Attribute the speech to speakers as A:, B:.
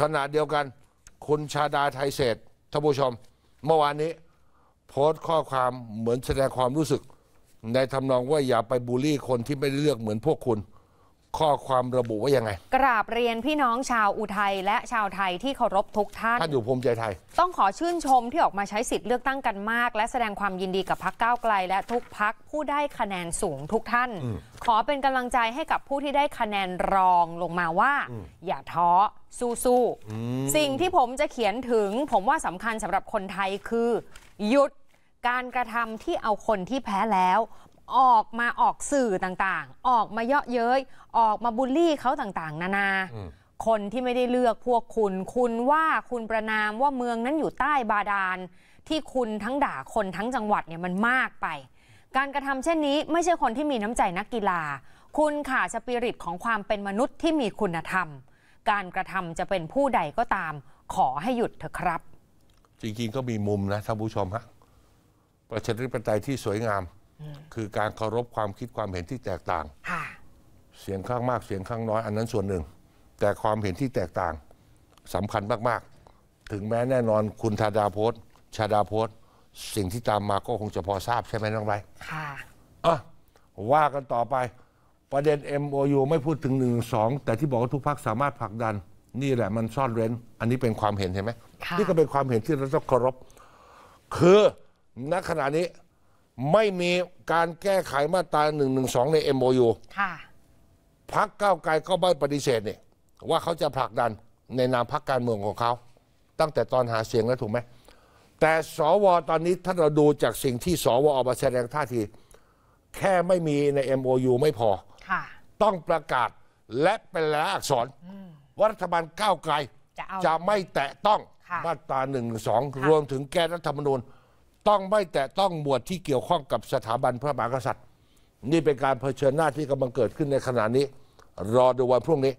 A: ขณะเดียวกันคุณชาดาไทยเศษท่านผู้ชมเมื่อวานนี้โพสต์ข้อความเหมือนแสดงความรู้สึก ในทำนองว่าอย่าไปบูลลี่คนที่ไม่ได้เลือกเหมือนพวกคุณ ข้อความระบุว่ายังไง
B: กราบเรียนพี่น้องชาวอุทัยและชาวไทยที่เคารพทุกท่านท่าน อยู่ภูมิใจไทย ต้องขอชื่นชมที่ออกมาใช้สิทธิ์เลือกตั้งกันมาก และแสดงความยินดีกับพักก้าวไกลและทุกพักผู้ได้คะแนนสูงทุกท่านขอเป็นกำลังใจให้กับผู้ที่ได้คะแนนรองลงมาว่า อย่าท้อสู้ๆสิ่งที่ผมจะเขียนถึงผมว่าสำคัญสำหรับคนไทยคือ หยุดการกระทำที่เอาคนที่แพ้แล้ว ออกมาออกสื่อต่างๆ ออกมาเยาะเย้ย ออกมาบูลลี่เขาต่างๆ นานา คนที่ไม่ได้เลือกพวกคุณ คุณว่าคุณประนามว่าเมืองนั้นอยู่ใต้บาดาลที่คุณทั้งด่าคนทั้งจังหวัดเนี่ยมันมากไปการกระทำเช่นนี้ไม่ใช่คนที่มีน้ำใจนักกีฬา คุณขาดสปิริตของความเป็นมนุษย์ที่มีคุณธรรม การกระทำจะเป็นผู้ใดก็ตาม ขอให้หยุดเถอะครับ
A: จริงๆก็มีมุมนะท่านผู้ชมฮะประชาธิปไตยที่สวยงาม คือการเคารพความคิดความเห็นที่แตกต่าง เสียงข้างมากเสียงข้างน้อยอันนั้นส่วนหนึ่ง แต่ความเห็นที่แตกต่างสำคัญมากๆ ถึงแม้แน่นอนคุณธาดาโพสชาดาโพสสิ่งที่ตามมาก็คงจะพอทราบใช่ไหมน้องไบค่ะอ่ะว่ากันต่อไป ประเด็น MOU ไม่พูดถึงหนึ่งสองแต่ที่บอกว่าทุกพักสามารถผลักดัน นี่แหละมันซ่อนเร้นอันนี้เป็นความเห็นใช่ไหม นี่ก็เป็นความเห็นที่เราต้องเคารพคือณขณะนี้ไม่มีการแก้ไขมาตราหนึ่งหนึ่งสองใน MOU ค่ะพักก้าวไกลก็ไม่ปฏิเสธเนี่ยว่าเขาจะผลักดันในนามพักการเมืองของเขา ตั้งแต่ตอนหาเสียงแล้วถูกไหมแต่สวตอนนี้ถ้าเราดูจากสิ่งที่สวออกมาแสดงท่าที แค่ไม่มีใน MOU ไม่พอ ต้องประกาศและเป็นลายอักษรว่ารัฐบาลก้าวไกลจะจะไม่แตะต้องมาตราหนึ่งสองรวมถึงแก้รัฐธรรมนูญ ต้องไม่แตะต้องหมวดที่เกี่ยวข้องกับสถาบันพระมหากษัตริย์ นี่เป็นการเผชิญหน้าที่กำลังเกิดขึ้นในขณะนี้ รอดูวันพรุ่งนี้